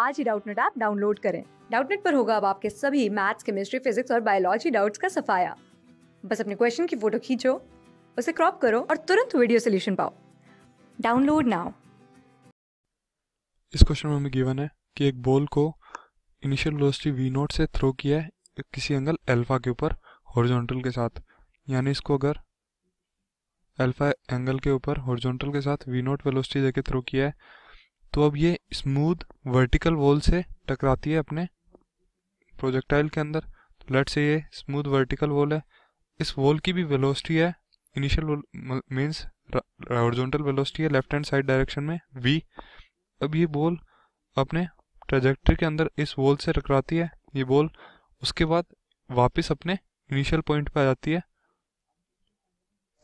आज ही Doubtnut app download करें डाउटनेट पर होगा अब आपके सभी मैथ्स केमिस्ट्री फिजिक्स और बायोलॉजी डाउट्स का सफाया बस अपने क्वेश्चन की फोटो खींचो उसे क्रॉप करो और तुरंत वीडियो सोल्यूशन पाओ डाउनलोड नाउ इस क्वेश्चन में हमें गिवन है कि एक बॉल को इनिशियल वेलोसिटी वी नॉट से थ्रो किया है किसी एंगल अल्फा के ऊपर हॉरिजॉन्टल के साथ यानी इसको अगर अल्फा एंगल के ऊपर हॉरिजॉन्टल के साथ वी नॉट वेलोसिटी देके थ्रो किया है तो अब ये स्मूथ वर्टिकल वॉल से टकराती है अपने प्रोजेक्टाइल के अंदर तो लेट से ये स्मूथ वर्टिकल वॉल है इस वॉल की भी वेलोसिटी है इनिशियल मीन्स हॉरिजॉन्टल वेलोसिटी है लेफ्ट हैंड साइड डायरेक्शन में वी अब ये बॉल अपने ट्रेजेक्ट्री के अंदर इस वॉल से टकराती है ये बॉल उसके बाद वापस अपने इनिशियल पॉइंट पे आ जाती है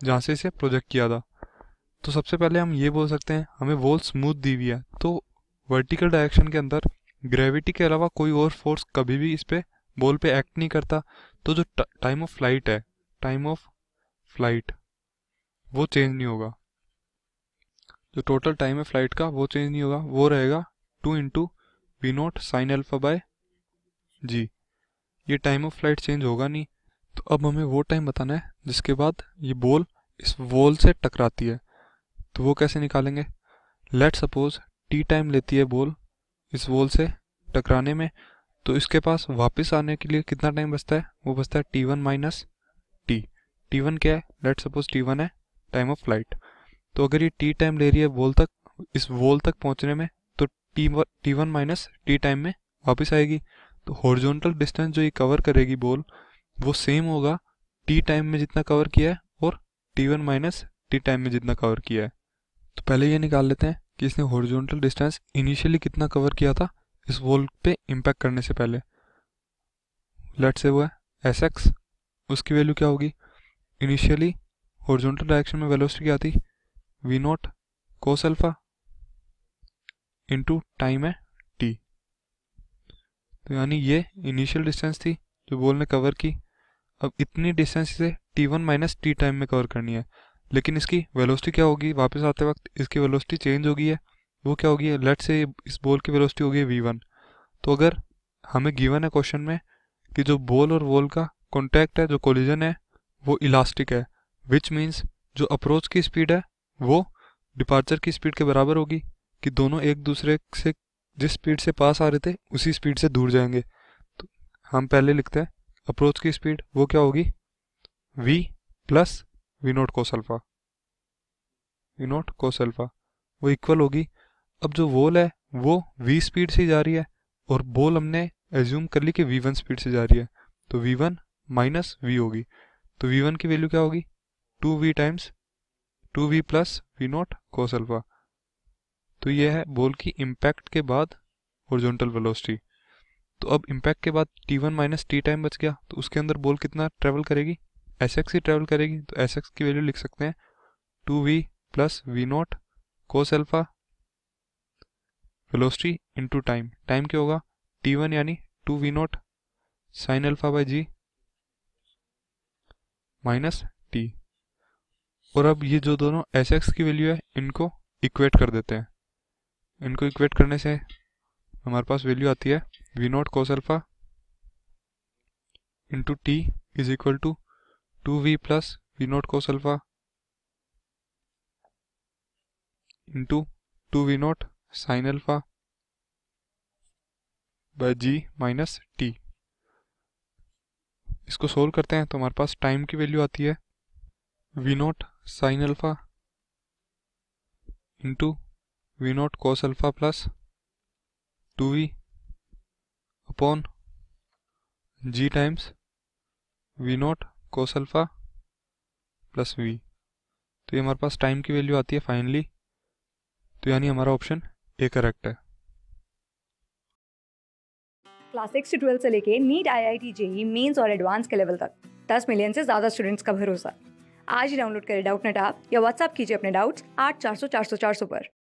जहाँ से इसे प्रोजेक्ट किया था तो सबसे पहले हम ये बोल सकते हैं हमें वॉल स्मूथ दी हुई है वर्टिकल डायरेक्शन के अंदर ग्रेविटी के अलावा कोई और फोर्स कभी भी इस पर बॉल पे एक्ट नहीं करता तो जो टाइम ऑफ फ्लाइट है टाइम ऑफ फ्लाइट वो चेंज नहीं होगा जो टोटल टाइम है फ्लाइट का वो चेंज नहीं होगा वो रहेगा two into V naught sine alpha by G ये टाइम ऑफ फ्लाइट चेंज होगा नहीं तो अब हमें वो टाइम बताना है जिसके बाद ये बॉल इस वॉल से टकराती है तो वो कैसे निकालेंगे लेट सपोज टी टाइम लेती है बॉल इस बॉल से टकराने में तो इसके पास वापस आने के लिए कितना टाइम बचता है वो बचता है T one minus T T one क्या है लेट सपोज टी वन है टाइम ऑफ फ्लाइट तो अगर ये टी टाइम ले रही है बॉल तक इस बॉल तक पहुंचने में तो T T one minus T time में वापस आएगी तो हॉरिजॉन्टल डिस्टेंस जो ये कवर करेगी बॉल वो सेम होगा टी टाइम में जितना कवर किया है और T one minus T time में जितना कवर किया है तो पहले ये निकाल लेते हैं कि इसने हॉरिजॉन्टल डिस्टेंस इनिशियली कितना कवर किया था इस वॉल पे इम्पैक्ट करने से पहले लेट से वो है एस एक्स उसकी वैल्यू क्या होगी इनिशियली हॉरिजॉन्टल डायरेक्शन में वेलोसिटी क्या थी V naught cos alpha into time है टी तो यानी ये इनिशियल डिस्टेंस थी जो बॉल ने कवर की अब इतनी डिस्टेंस इसे T one minus T time में कवर करनी है लेकिन इसकी वेलोसिटी क्या होगी वापस आते वक्त इसकी वेलोसिटी चेंज होगी है वो क्या होगी लेट से इस बॉल की वेलोसिटी होगी वी वन तो अगर हमें गिवन है क्वेश्चन में कि जो बॉल और वॉल का कॉन्टैक्ट है जो कोलिजन है वो इलास्टिक है विच मीन्स जो अप्रोच की स्पीड है वो डिपार्चर की स्पीड के बराबर होगी कि दोनों एक दूसरे से जिस स्पीड से पास आ रहे थे उसी स्पीड से दूर जाएंगे तो हम पहले लिखते हैं अप्रोच की स्पीड वो क्या होगी वी प्लस विनोट कोसल्फा विनोट कोसल्फा वो इक्वल होगी अब जो वोल है वो वी स्पीड से जा रही है और बोल हमने एज्यूम कर ली कि वी वन स्पीड से जा रही है तो वी वन माइनस वी होगी तो वी वन की वैल्यू क्या होगी two V times two V plus V cos cos alpha तो ये है बोल की इम्पैक्ट के बाद ओरिजेंटल वेलोसिटी तो अब इम्पैक्ट के बाद T one minus T time बच गया तो उसके अंदर बोल कितना ट्रेवल करेगी एस एक्स ही ट्रेवल करेगी तो एस एक्स की वैल्यू लिख सकते हैं two V plus V naught cos alpha velocity into time time क्या होगा टी वन यानी two V naught sine alpha by G minus T और अब ये जो दोनों एस एक्स की वैल्यू है इनको इक्वेट कर देते हैं इनको इक्वेट करने से हमारे पास वैल्यू आती है V naught cos alpha into T is equal to two V plus V naught cos alpha into two V naught sine alpha by G minus T इसको सोल्व करते हैं तो हमारे पास टाइम की वैल्यू आती है V naught sine alpha into V naught cos alpha plus two V upon G times V naught cos alpha plus V तो ये हमारे पास टाइम की वैल्यू आती है फाइनली तो यानी हमारा ऑप्शन ए करेक्ट है क्लास सिक्स से ट्वेल्थ से लेके NEET I I T JEE mains और एडवांस के लेवल तक दस मिलियन से ज़्यादा स्टूडेंट्स का भरोसा आज ही डाउनलोड करें डाउट नेट आप या व्हाट्सअप कीजिए अपने डाउट्स आठ चार सौ चार सौ चार सौ पर